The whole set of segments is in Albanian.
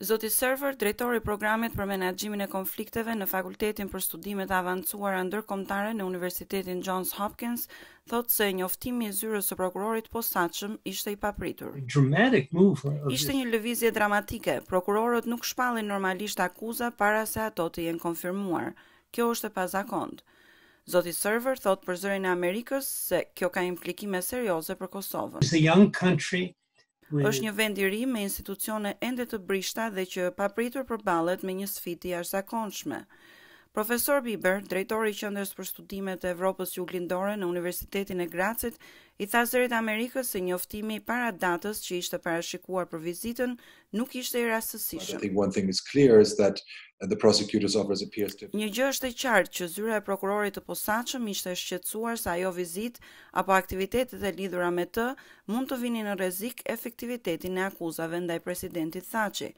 Zoti Server, drejtori i programit për menaxhimin e konflikteve në Fakultetin për Studime të Avancuara Ndërkombëtare në Universitetin Johns Hopkins, thotë se njoftimi i zyrës së prokurorit posaçëm ishte i papritur. Eh, ishte një lëvizje dramatike. Prokurorët nuk shpallin normalisht akuza para se ato të jenë konfirmuar. Kjo është e pazakontë. Zoti Server thotë për zërin e Amerikës se kjo ka implikime serioze për Kosovën. young country Është një vend i ri me institucione ende të brishta dhe që papritur përballet me një sfidë jashtëzakonshme. Profesor Biber, drejtori i Qendrës për Studimet e Evropës Juglindore në Universitetin e Gracit, i tha zërit Amerikës se njoftimi para datës që ishte parashikuar për vizitën nuk ishte i rastësishëm. Uh, Një gjë është e qartë që zyra e prokurorit të posaçëm ishte shqetësuar se ajo vizit apo aktivitetet e lidhura me të mund të vinin në rrezik efektivitetin e akuzave ndaj presidentit Thaçi.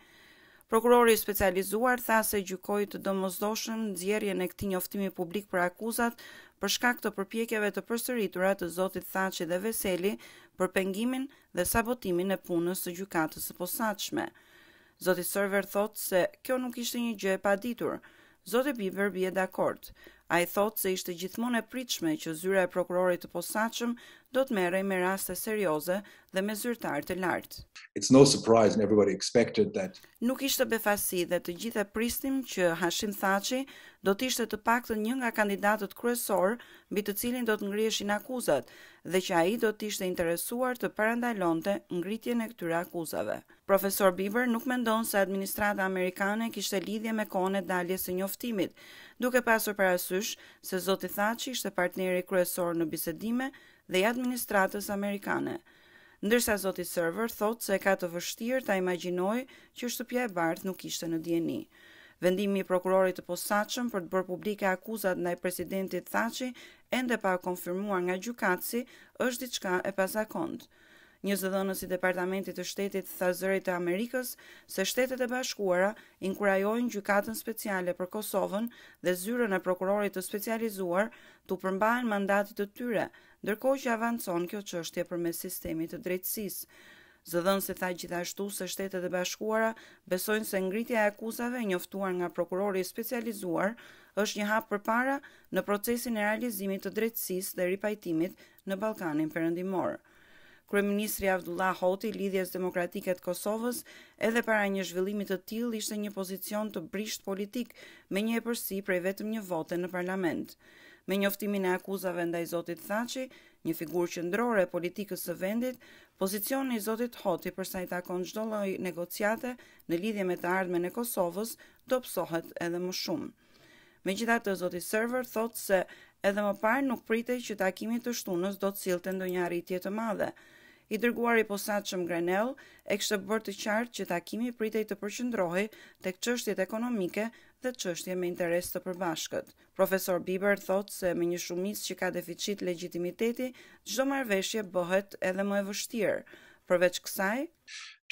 Prokurori i specializuar tha se gjykoi të domosdoshëm nxjerrjen e këtij njoftimi publik për akuzat për shkak të përpjekjeve të përsëritura të Zotit Thaçi dhe Veseli për pengimin dhe sabotimin e punës së gjykatës së posaçme. Zoti Server thotë se kjo nuk ishte një gjë e paditur, Zoti bje bie dakord. A i thotë se ishte gjithmonë e pritshme që zyra e prokurorit të posaqëm do të merej me raste serioze dhe me zyrtar të lartë. It's no surprise and everybody expected that. Nuk ishte befasi dhe të gjithë e pristim që Hashim Thaci do të ishte të paktën një nga kandidatët kryesor mbi të cilin do të ngriheshin akuzat dhe që ai do të ishte interesuar të parandalonte ngritjen e këtyre akuzave. Profesor Bieber nuk mendon se administrata amerikane kishte lidhje me kohën e daljes së njoftimit, duke pasur parasysh se Zoti Thaçi ishte partneri kryesor në bisedime dhe i administratës amerikane. Ndërsa Zoti Server thotë se ka të vështirë ta imagjinojë që shtëpia e bardhë nuk ishte në dieni. Vendimi i prokurorit të posaçëm për të bërë publike akuzat ndaj presidentit Thaçi, ende pa konfirmuar nga gjykatësi, është diçka e pazakontë. Një zëdhënës i Departamentit të Shtetit të Thazërit të Amerikës se Shtetet e Bashkuara inkurajojnë gjykatën speciale për Kosovën dhe zyrën e prokurorit të specializuar të përmbajnë mandatit të tyre, ndërkohë që avancon kjo çështje përmes sistemit të drejtësisë. Zëdhën se tha gjithashtu se shtetet e bashkuara besojnë se ngritja e akuzave njoftuar nga prokurori specializuar është një hap për para në procesin e realizimit të drejtsis dhe ripajtimit në Balkanin përëndimorë. Kryeministri Abdullah Hoti i Lidhjes Demokratike të Kosovës, edhe para një zhvillimi të tillë, ishte në një pozicion të brisht politik me një epërsi prej vetëm një vote në parlament. Me njoftimin e akuzave ndaj Zotit Thaçi, një figurë qëndrore e politikës së vendit, pozicioni i Zotit Hoti përsa i takon çdo lloj negociate në lidhje me të ardhmen e Kosovës do psohet edhe më shumë. Megjithatë Zoti Server thotë se edhe më parë nuk pritej që takimi të shtunës do të sillte ndonjë arritje të madhe i dërguar i posat që Grenell e kështë bërë të qartë që takimi pritej të përqëndrohi të këqështjet ekonomike dhe qështje me interes të përbashkët. Profesor Bieber thotë se me një shumis që ka deficit legitimiteti, gjdo marveshje bëhet edhe më e vështirë, përveç kësaj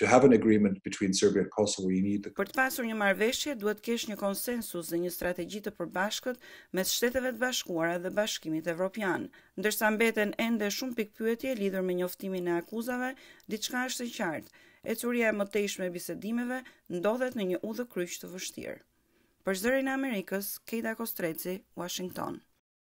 to have an agreement between Serbia and Kosovo you need Për të pasur një marrëveshje duhet të kesh një konsensus dhe një strategji të përbashkët mes shteteve të bashkuara dhe Bashkimit Evropian. Ndërsa mbeten ende shumë pikpyetje lidhur me njoftimin e akuzave, diçka është e qartë. Ecuria e mëtejshme e bisedimeve ndodhet në një udhëkryq të vështirë. Për zërin e Amerikës, Keita Kostreci, Washington.